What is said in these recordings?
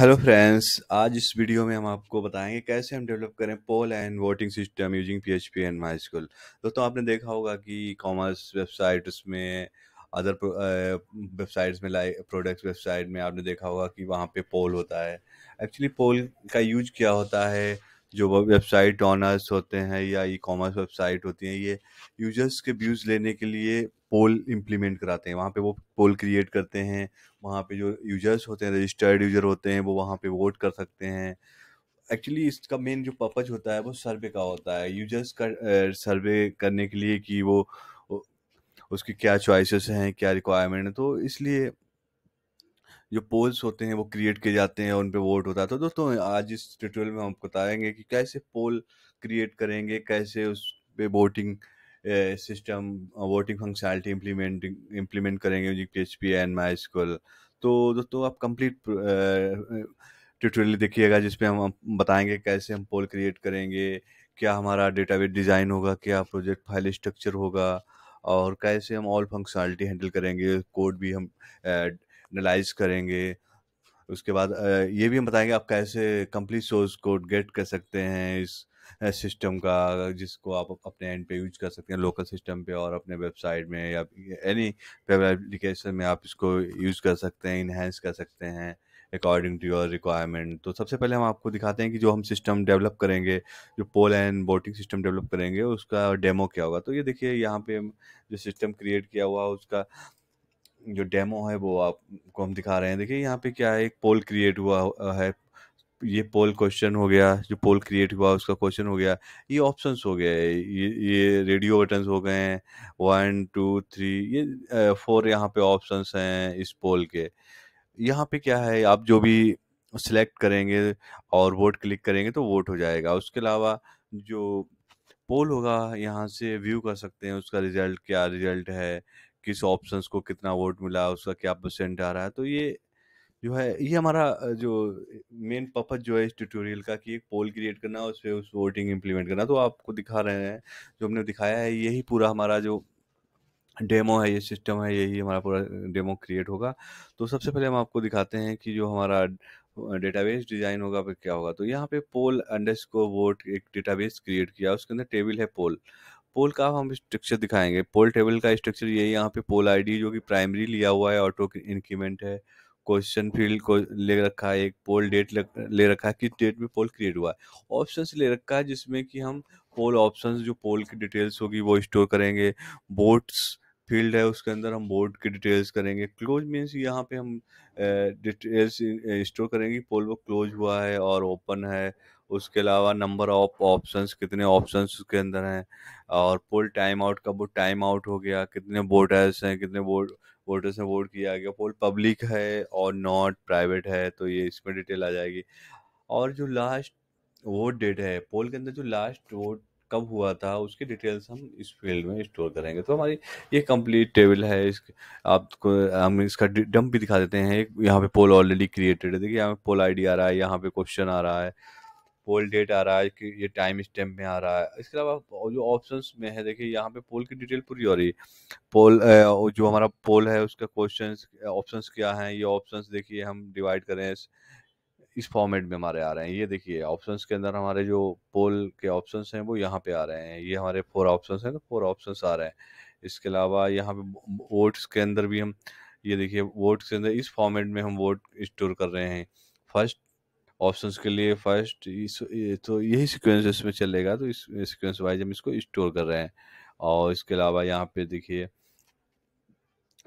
hello friends आज इस video में हम आपको बताएंगे कैसे हम डेवलप करें poll and voting system using PHP and MySQL दोस्तों आपने देखा होगा कि कॉमर्स वेबसाइट्स में अदर वेबसाइट्स में लाइक प्रोडक्ट्स वेबसाइट में आपने देखा होगा कि वहाँ पे पोल होता है एक्चुअली पोल का यूज क्या होता है जो वेबसाइट ऑनर्स होते हैं या ई कॉमर्स वेबसाइट होती हैं ये यूजर्स के व्यूज़ लेने के लिए पोल इम्प्लीमेंट कराते हैं वहाँ पे वो पोल क्रिएट करते हैं वहाँ पे जो यूजर्स होते हैं रजिस्टर्ड यूजर होते हैं वो वहाँ पे वोट कर सकते हैं एक्चुअली इसका मेन जो पर्पज होता है वो सर्वे का होता है यूजर्स का सर्वे करने के लिए कि वो उसकी क्या चॉइसेस हैं क्या रिक्वायरमेंट है तो इसलिए जो पोल्स होते हैं वो क्रिएट किए जाते हैं उन पर वोट होता है तो दोस्तों आज इस ट्यूटोरियल में हम बताएंगे कि कैसे पोल क्रिएट करेंगे कैसे उस पर voting system voting functionality implementing implement करेंगे जी P H P and MySQL तो दोस्तों आप कंप्लीट ट्यूटोरियल देखिएगा जिसपे हम बताएंगे कैसे हम पोल क्रिएट करेंगे क्या हमारा डेटाबेस डिज़ाइन होगा क्या प्रोजेक्ट फाइल स्ट्रक्चर होगा और कैसे हम ऑल फंक्शनलिटी हैंडल करेंगे कोड भी हम एनालाइज करेंगे उसके बाद ये भी हम बताएंगे आप कैसे कंप्लीट सोर्स कोड गेट कर सकते हैं इस सिस्टम का जिसको आप अपने एंड पे यूज कर सकते हैं लोकल सिस्टम पे और अपने वेबसाइट में या एनी वेब एप्लीकेशन में आप इसको यूज़ कर सकते हैं इन्हेंस कर सकते हैं अकॉर्डिंग टू योर रिक्वायरमेंट तो सबसे पहले हम आपको दिखाते हैं कि जो हम सिस्टम डेवलप करेंगे जो poll and voting system develop करेंगे उसका डेमो क्या होगा तो ये देखिए यहाँ पे जो सिस्टम क्रिएट किया हुआ उसका जो डेमो है वो आपको हम दिखा रहे हैं देखिए यहाँ पे क्या है एक पोल क्रिएट हुआ है ये पोल क्वेश्चन हो गया जो पोल क्रिएट हुआ उसका क्वेश्चन हो गया ये ऑप्शन हो गया ये ये रेडियो बटन्स हो गए हैं वन टू थ्री ये फोर यहाँ पे ऑप्शन हैं इस पोल के यहाँ पे क्या है आप जो भी सिलेक्ट करेंगे और वोट क्लिक करेंगे तो वोट हो जाएगा उसके अलावा जो पोल होगा यहाँ से व्यू कर सकते हैं उसका रिजल्ट क्या रिजल्ट है किस ऑप्शंस को कितना वोट मिला उसका क्या परसेंट आ रहा है तो ये जो है ये हमारा जो मेन पर्पज जो है इस ट्यूटोरियल का कि एक पोल क्रिएट करना और उस पर उस वोटिंग इम्प्लीमेंट करना तो आपको दिखा रहे हैं जो हमने दिखाया है यही पूरा हमारा जो डेमो है ये सिस्टम है यही हमारा पूरा डेमो क्रिएट होगा तो सबसे पहले हम आपको दिखाते हैं कि जो हमारा डेटाबेस डिजाइन होगा फिर क्या होगा तो यहाँ पे पोल अंडर वोट एक डेटाबेस क्रिएट किया उसके अंदर टेबल है पोल पोल का हम स्ट्रक्चर दिखाएंगे पोल टेबल का स्ट्रक्चर यही यहाँ पे पोल आईडी जो कि प्राइमरी लिया हुआ है ऑटो इंक्रीमेंट है क्वेश्चन फील्ड को ले रखा है एक पोल डेट ले रखा है किस डेट में पोल क्रिएट हुआ है ऑप्शन ले रखा है जिसमें कि हम पोल ऑप्शन जो पोल की डिटेल्स होगी वो स्टोर करेंगे बोट्स फील्ड है उसके अंदर हम बोर्ड की डिटेल्स करेंगे क्लोज मीन्स यहाँ पे हम डिटेल्स स्टोर करेंगे पोल वो क्लोज हुआ है और ओपन है उसके अलावा नंबर ऑफ ऑप्शंस कितने ऑप्शंस उसके अंदर हैं और पोल टाइम आउट कब टाइम आउट हो गया कितने वोटर्स हैं कितने वोट वोटर्स ने वोट किया गया पोल पब्लिक है और नॉट प्राइवेट है तो ये इसमें डिटेल आ जाएगी और जो लास्ट वोट डेट है पोल के अंदर जो लास्ट वोट कब हुआ था उसकी डिटेल्स हम इस फील्ड में स्टोर करेंगे तो हमारी ये कंप्लीट टेबल है इस आपको हम इसका डंप भी दिखा देते हैं यहाँ पे पोल ऑलरेडी क्रिएटेड है देखिए यहाँ पे पोल आईडी आ रहा है यहाँ पे क्वेश्चन आ रहा है पोल डेट आ रहा है कि ये टाइम स्टैम्प में आ रहा है इसके अलावा जो ऑप्शंस में है देखिए यहाँ पे पोल की डिटेल पूरी हो रही है पोल जो हमारा पोल है उसका क्वेश्चंस ऑप्शंस क्या हैं ये ऑप्शंस देखिए हम डिवाइड करें इस फॉर्मेट में हमारे आ रहे हैं ये देखिए ऑप्शंस के अंदर हमारे जो पोल के ऑप्शंस हैं वो यहाँ पे आ रहे हैं ये हमारे फोर ऑप्शंस हैं तो फोर ऑप्शंस आ रहे हैं इसके अलावा यहाँ पे वोट्स के अंदर भी हम ये देखिए वोट्स के अंदर इस फॉर्मेट में हम वोट स्टोर कर रहे हैं फर्स्ट ऑप्शंस के लिए फर्स्ट इस तो यही सीक्वेंस इसमें चलेगा तो इस सीक्वेंस वाइज हम इसको स्टोर कर रहे हैं और इसके अलावा यहाँ पे देखिए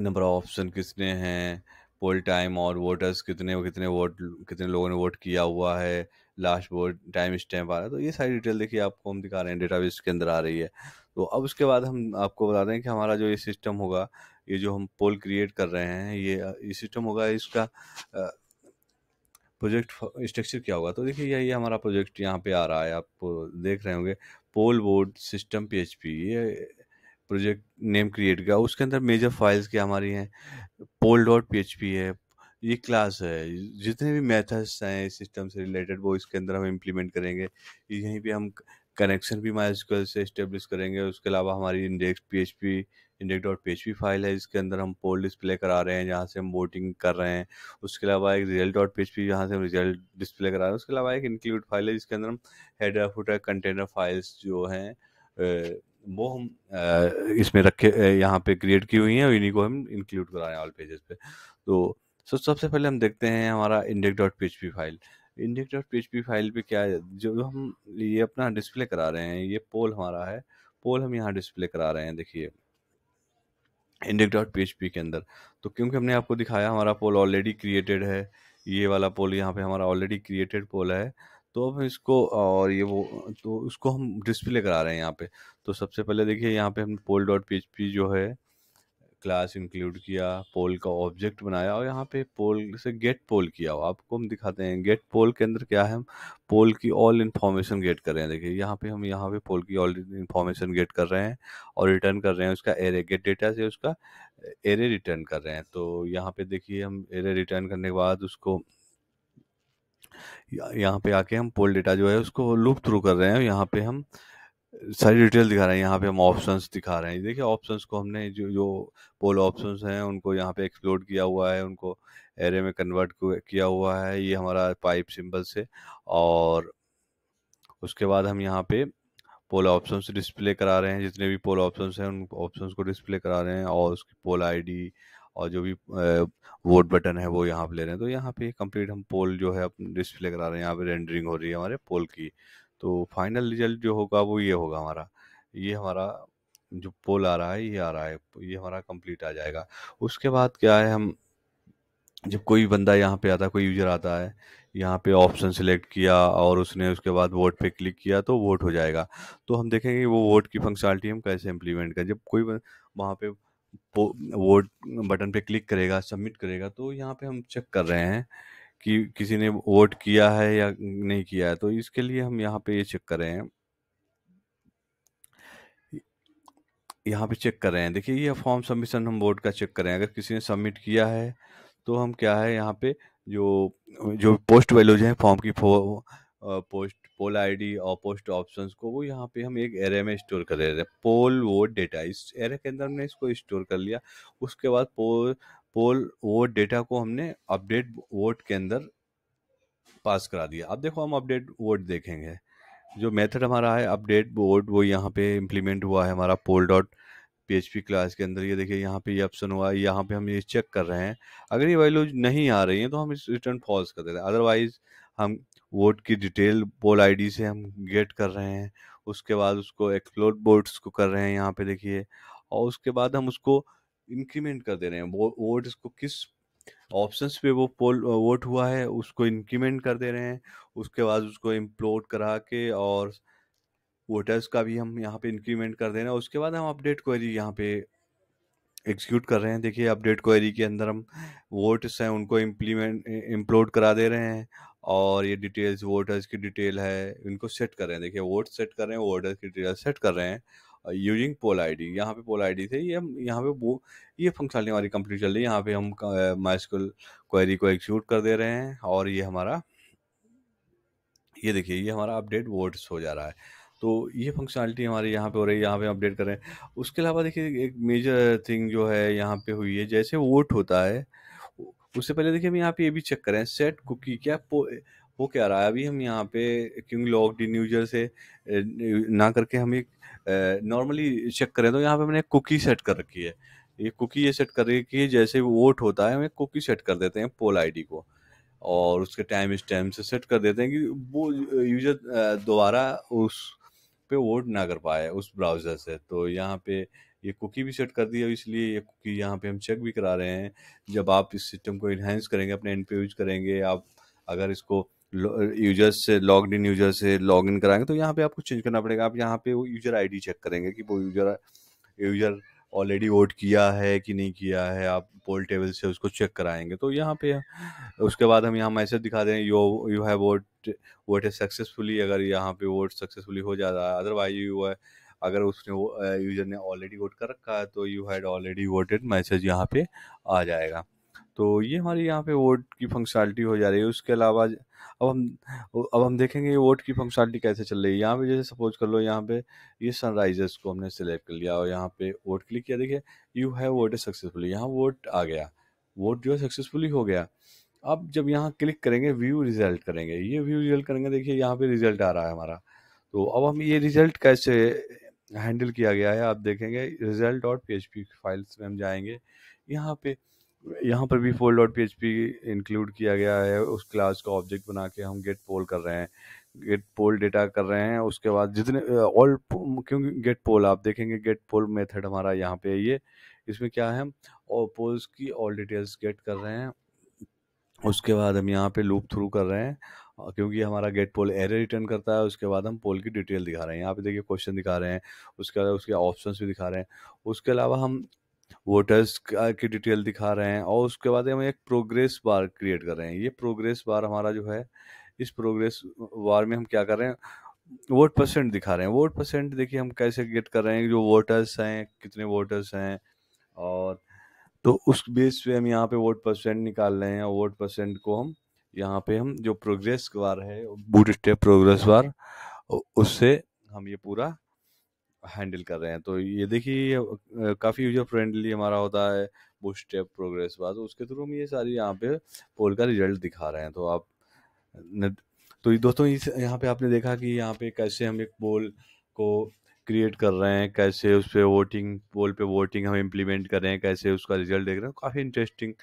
नंबर ऑफ ऑप्शन कितने हैं पोल टाइम और वोटर्स कितने कितने वोट कितने लोगों ने वोट किया हुआ है लास्ट वोट टाइम स्टैम्प आ रहा है तो ये सारी डिटेल देखिए आपको हम दिखा रहे हैं डेटा बेस के अंदर आ रही है तो अब उसके बाद हम आपको बता दें कि हमारा जो ये सिस्टम होगा ये जो हम पोल क्रिएट कर रहे हैं ये ये सिस्टम होगा इसका प्रोजेक्ट स्ट्रक्चर क्या होगा तो देखिए यही हमारा प्रोजेक्ट यहाँ पे आ रहा है आप देख रहे होंगे पोल बोर्ड सिस्टम पीएचपी ये प्रोजेक्ट नेम क्रिएट किया उसके अंदर मेजर फाइल्स क्या हमारी हैं पोल डॉट पी है ये क्लास है जितने भी मेथड्स हैं सिस्टम से रिलेटेड वो इसके अंदर हम इम्प्लीमेंट करेंगे यहीं पे हम कनेक्शन भी माइस्कल से इस्टेब्लिश करेंगे उसके अलावा हमारी index P index dot P H P file है जिसके अंदर हम पोल डिस्प्ले करा रहे हैं जहाँ से हम वोटिंग कर रहे हैं उसके अलावा एक result dot P H P जहाँ से हम रिजल्ट डिस्प्ले करा रहे हैं उसके अलावा एक इंक्लूड फाइल है जिसके अंदर हम हेडर फुटर कंटेनर फाइल्स जो हैं वो हम इसमें रखे यहाँ पे क्रिएट की हुई हैं और इन्हीं को हम इंक्लूड करा रहे हैं ऑल पेजेस पे तो सो सबसे पहले हम देखते हैं हमारा index dot P H P file index dot P H P file पे क्या है जो हम ये अपना डिस्प्ले करा रहे हैं ये पोल हमारा है पोल हम यहाँ डिस्प्ले करा रहे हैं देखिए इंडेक्स डॉट पी के अंदर तो क्योंकि हमने आपको दिखाया हमारा पोल ऑलरेडी क्रिएटेड है ये वाला पोल यहाँ पे हमारा ऑलरेडी क्रिएटेड पोल है तो अब इसको और ये वो तो उसको हम डिस्प्ले करा रहे हैं यहाँ पे तो सबसे पहले देखिए यहाँ पे हम पोल डॉट पी जो है क्लास इंक्लूड किया पोल का ऑब्जेक्ट बनाया और यहाँ पे पोल से गेट पोल किया हो आपको हम दिखाते हैं गेट पोल के अंदर क्या है हम पोल की ऑल इन्फॉर्मेशन गेट कर रहे हैं देखिए यहाँ पे हम यहाँ पे पोल की ऑल इन्फॉर्मेशन गेट कर रहे हैं और रिटर्न कर रहे हैं उसका एरे गेट डेटा से उसका एरे रिटर्न कर रहे हैं तो यहाँ पे देखिए हम एरे रिटर्न करने के बाद उसको यहाँ पे आके हम पोल डेटा जो है उसको लूप थ्रू कर रहे हैं यहाँ पे हम सारी डिटेल दिखा रहे हैं यहाँ पे हम ऑप्शंस दिखा रहे हैं देखिए ऑप्शंस को हमने जो जो पोल ऑप्शंस हैं उनको यहाँ पे एक्सप्लोर किया हुआ है उनको एरे में कन्वर्ट किया हुआ है ये हमारा पाइप सिंबल से और उसके बाद हम यहाँ पे पोल ऑप्शंस डिस्प्ले करा रहे हैं जितने भी पोल ऑप्शंस हैं उन ऑप्शंस को डिस्प्ले करा रहे हैं और उसकी पोल आईडी और जो भी वोट बटन है वो यहाँ पे ले रहे हैं तो यहाँ पे कंप्लीट हम पोल जो है डिस्प्ले करा रहे हैं यहाँ पे रेंडरिंग हो रही है हमारे पोल की तो फाइनल रिजल्ट जो होगा वो ये होगा हमारा ये हमारा जो पोल आ रहा है ये आ रहा है ये हमारा कंप्लीट आ जाएगा उसके बाद क्या है हम जब कोई बंदा यहाँ पे आता है कोई यूजर आता है यहाँ पे ऑप्शन सिलेक्ट किया और उसने उसके बाद वोट पे क्लिक किया तो वोट हो जाएगा तो हम देखेंगे वो वोट की फंक्शनलिटी हम कैसे इम्प्लीमेंट करें जब कोई वहाँ पे वोट बटन पे क्लिक करेगा सबमिट करेगा तो यहाँ पे हम चेक कर रहे हैं कि किसी ने वोट किया है या नहीं किया है तो इसके लिए हम यहाँ पे ये चेक कर रहे हैं यहाँ पे चेक कर रहे हैं देखिए ये फॉर्म सबमिशन हम वोट का चेक हैं अगर किसी ने सबमिट किया है तो हम क्या है यहाँ पे जो जो पोस्ट वैल्यूज हैं फॉर्म की पोस्ट पोल आईडी और पोस्ट ऑप्शंस को वो यहाँ पे हम एक एरे में स्टोर कर रहे हैं पोल वोट डेटा इस एरे के अंदर हमने इसको स्टोर कर लिया उसके बाद पोल पोल वोट डेटा को हमने अपडेट वोट के अंदर पास करा दिया अब देखो हम अपडेट वोट देखेंगे जो मेथड हमारा है अपडेट वोट वो यहाँ पे इम्प्लीमेंट हुआ है हमारा पोल डॉट पी क्लास के अंदर ये देखिए यहाँ पे ये ऑप्शन हुआ है यहाँ पे हम ये चेक कर रहे हैं अगर ये वैल्यूज नहीं आ रही हैं तो हम इस रिटर्न फॉल्स कर देते हैं अदरवाइज हम वोट की डिटेल पोल आईडी से हम गेट कर रहे हैं उसके बाद उसको एक्सप्लोर बोर्ड्स को कर रहे हैं यहाँ पे देखिए और उसके बाद हम उसको इंक्रीमेंट कर दे रहे हैं वो वोट को किस ऑप्शंस पे वो पोल वोट हुआ है उसको इंक्रीमेंट कर दे रहे हैं उसके बाद उसको इम्प्लोड करा के और वोटर्स का भी हम यहाँ पे इंक्रीमेंट कर दे रहे हैं उसके बाद हम अपडेट क्वेरी यहाँ पे एग्जीक्यूट कर रहे हैं देखिए अपडेट क्वेरी के अंदर हम वोट्स हैं उनको इम्प्लीमेंट इम्प्लोड करा दे रहे हैं और ये डिटेल्स वोटर्स की डिटेल है इनको सेट कर रहे हैं देखिए वोट सेट कर रहे हैं वोटर्स की डिटेल सेट कर रहे हैं यूजिंग पोल आई डी यहाँ पे पोल आई डी थे ये यहाँ पे वो ये फंक्शनलिटी हमारी कंप्लीट चल रही है यहाँ पे हम माइस्कल क्वेरी को एग्जीक्यूट कर दे रहे हैं और ये हमारा ये देखिए ये हमारा अपडेट वोट्स हो जा रहा है तो ये फंक्शनलिटी हमारे यहाँ पे हो रही है यहाँ पे अपडेट कर रहे हैं उसके अलावा देखिए एक मेजर थिंग जो है यहाँ पे हुई है जैसे वोट होता है उससे पहले देखिए हम यहाँ पे ये भी चेक करें सेट कुकी क्या वो क्या रहा है अभी हम यहाँ पे क्योंकि लॉग यूजर से ना करके हम एक नॉर्मली चेक करें तो यहाँ पे मैंने कुकी सेट कर रखी है ये कुकी ये सेट कर रखी है कि जैसे वोट होता है हम एक कुकी सेट कर देते हैं पोल आईडी को और उसके टाइम टाइम से सेट कर देते हैं कि वो यूजर दोबारा उस पे वोट ना कर पाए उस ब्राउज़र से तो यहाँ पे ये कुकी भी सेट कर दी है इसलिए ये कुकी यहाँ पे हम चेक भी करा रहे हैं जब आप इस सिस्टम को इन्हेंस करेंगे अपने एंड पे यूज करेंगे आप अगर इसको यूजर्स से लॉग इन यूजर से लॉग इन कराएंगे तो यहाँ पे आपको चेंज करना पड़ेगा आप यहाँ पे वो यूजर आईडी चेक करेंगे कि वो यूजर यूजर ऑलरेडी वोट किया है कि नहीं किया है आप पोल टेबल से उसको चेक कराएंगे तो यहाँ पे उसके बाद हम यहाँ मैसेज दिखा दें रहे हैं you you have vote vote है सक्सेसफुली अगर यहाँ पे वोट सक्सेसफुली हो जा रहा है अदरवाइज यू है अगर उसने यूजर ने ऑलरेडी वोट कर रखा है तो you had already voted message यहाँ पे आ जाएगा तो ये हमारी यहाँ पे वोट की फंक्शनलिटी हो जा रही है उसके अलावा अब हम अब हम देखेंगे वोट की फंक्शनलिटी कैसे चल रही है यहाँ पे जैसे सपोज कर लो यहाँ पे ये सनराइजर्स को हमने सेलेक्ट कर लिया और यहाँ पे वोट क्लिक किया देखिए यू हैव वोटेड सक्सेसफुली यहाँ वोट आ गया वोट जो है सक्सेसफुली हो गया अब जब यहाँ क्लिक करेंगे व्यू रिजल्ट करेंगे ये व्यू रिजल्ट करेंगे देखिए यहाँ पे रिजल्ट आ रहा है हमारा तो अब हम ये रिजल्ट कैसे हैंडल किया गया है आप देखेंगे रिजल्ट डॉट पी फाइल्स में हम जाएंगे यहाँ पे यहाँ पर भी फोल डॉट पी इंक्लूड किया गया है उस क्लास का ऑब्जेक्ट बना के हम गेट पोल कर रहे हैं गेट पोल डेटा कर रहे हैं उसके बाद जितने ऑल क्योंकि गेट पोल आप देखेंगे गेट पोल मेथड हमारा यहाँ पे है ये इसमें क्या है और पोल्स की ऑल डिटेल्स गेट कर रहे हैं उसके बाद हम यहाँ पे लूप थ्रू कर रहे हैं क्योंकि हमारा गेट पोल एरे रिटर्न करता है उसके बाद हम पोल की डिटेल दिखा रहे हैं यहाँ पे देखिए क्वेश्चन दिखा रहे हैं उसके अलावा उसके ऑप्शंस भी दिखा रहे हैं उसके अलावा हम वोटर्स की डिटेल दिखा रहे हैं और उसके बाद हम एक प्रोग्रेस बार क्रिएट कर रहे हैं ये प्रोग्रेस बार हमारा जो है इस प्रोग्रेस बार में हम क्या कर रहे हैं वोट परसेंट दिखा रहे हैं वोट परसेंट देखिए हम कैसे गेट कर रहे हैं जो वोटर्स हैं कितने वोटर्स हैं और तो उस बेस पे हम यहाँ पे वोट परसेंट निकाल रहे हैं और वोट परसेंट को हम यहाँ पे हम जो प्रोग्रेस बार है बूट स्टेप प्रोग्रेस बार उससे हम ये पूरा हैंडल कर रहे हैं तो ये देखिए काफ़ी यूजर फ्रेंडली हमारा होता है बुश स्टेप प्रोग्रेस बाद तो उसके थ्रू हम ये सारी यहाँ पे पोल का रिजल्ट दिखा रहे हैं तो आप न, तो दोस्तों इस यहाँ पे आपने देखा कि यहाँ पे कैसे हम एक पोल को क्रिएट कर रहे हैं कैसे उस पर वोटिंग पोल पे वोटिंग हम इम्प्लीमेंट कर रहे हैं कैसे उसका रिजल्ट देख रहे हैं काफ़ी इंटरेस्टिंग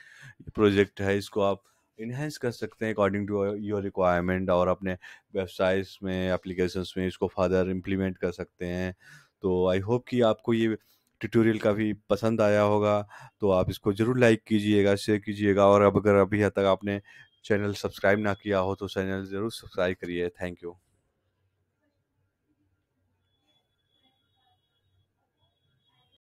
प्रोजेक्ट है इसको आप इन्हेंस कर सकते हैं अकॉर्डिंग टू योर रिक्वायरमेंट और अपने वेबसाइट्स में एप्लीकेशंस में इसको फादर इम्प्लीमेंट कर सकते हैं तो आई होप कि आपको ये ट्यूटोरियल काफ़ी पसंद आया होगा तो आप इसको ज़रूर लाइक कीजिएगा शेयर कीजिएगा और अब अगर अभी तक आपने चैनल सब्सक्राइब ना किया हो तो चैनल ज़रूर सब्सक्राइब करिए थैंक यू